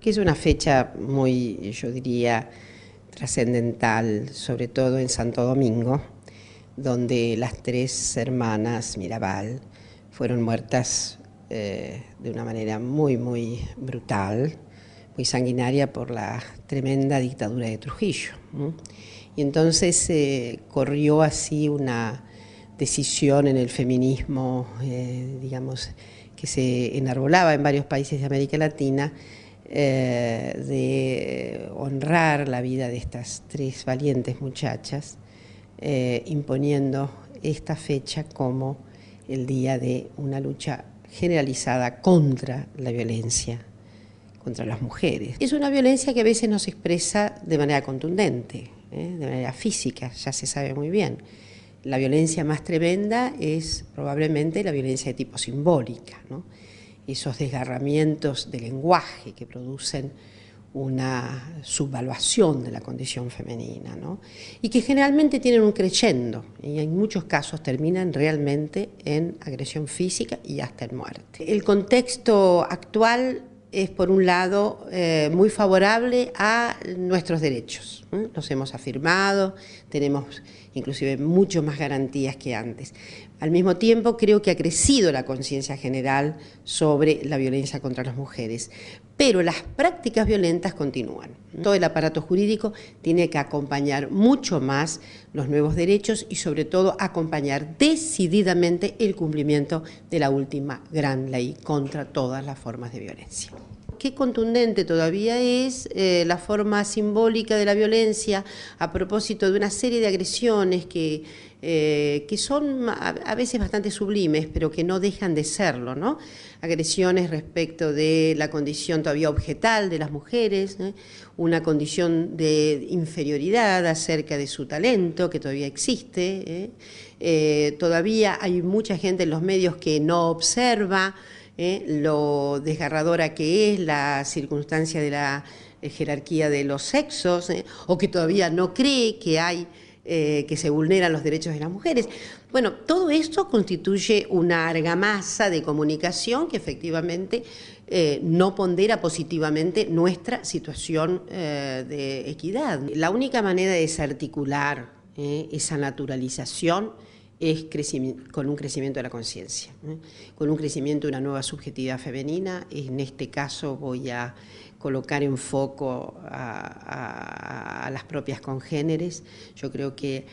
que es una fecha muy, yo diría, trascendental, sobre todo en Santo Domingo, donde las tres hermanas Mirabal fueron muertas eh, de una manera muy, muy brutal, muy sanguinaria por la tremenda dictadura de Trujillo. Y entonces eh, corrió así una decisión en el feminismo, eh, digamos, que se enarbolaba en varios países de América Latina, eh, de honrar la vida de estas tres valientes muchachas, eh, imponiendo esta fecha como el día de una lucha generalizada contra la violencia contra las mujeres. Es una violencia que a veces nos expresa de manera contundente, ¿eh? de manera física, ya se sabe muy bien. La violencia más tremenda es probablemente la violencia de tipo simbólica esos desgarramientos de lenguaje que producen una subvaluación de la condición femenina, y que generalmente tienen un creyendo y en muchos casos terminan realmente en agresión física y hasta en muerte. El contexto actual es, por un lado, eh, muy favorable a nuestros derechos. Los hemos afirmado, tenemos inclusive mucho más garantías que antes. Al mismo tiempo, creo que ha crecido la conciencia general sobre la violencia contra las mujeres, pero las prácticas violentas continúan. Mm. Todo el aparato jurídico tiene que acompañar mucho más los nuevos derechos y sobre todo acompañar decididamente el cumplimiento de la última gran ley contra todas las formas de violencia qué contundente todavía es eh, la forma simbólica de la violencia a propósito de una serie de agresiones que, eh, son a, veces bastante sublimes, pero que no dejan de serlo, Agresiones respecto de la condición todavía objetal de las mujeres, una condición de inferioridad acerca de su talento que todavía existe, ¿eh? todavía hay mucha gente en los medios que no observa, ¿eh? lo desgarradora que es la circunstancia de la eh, jerarquía de los sexos, ¿eh? o que todavía no cree que hay que se vulneran los derechos de las mujeres. Bueno, todo esto constituye una argamasa de comunicación que efectivamente no pondera positivamente nuestra situación de equidad. La única manera de desarticular esa naturalización es con un crecimiento de la conciencia, ¿eh? con un crecimiento de una nueva subjetividad femenina. En este caso voy a colocar en foco a, a las propias congéneres. Yo creo que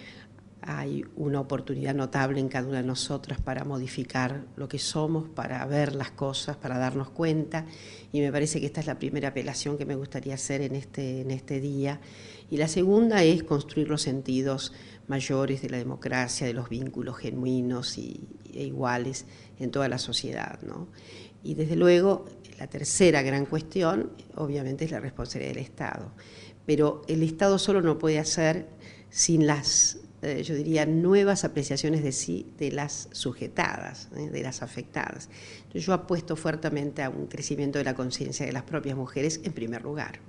hay una oportunidad notable en cada una de nosotras para modificar lo que somos, para ver las cosas, para darnos cuenta. Y me parece que esta es la primera apelación que me gustaría hacer en este, en este día. Y la segunda es construir los sentidos mayores de la democracia, de los vínculos genuinos y, e iguales en toda la sociedad. Y desde luego, la tercera gran cuestión, obviamente, es la responsabilidad del Estado. Pero el Estado solo no puede hacer sin las eh, yo diría, nuevas apreciaciones de sí de las sujetadas, ¿eh? de las afectadas. yo apuesto fuertemente a un crecimiento de la conciencia de las propias mujeres en primer lugar.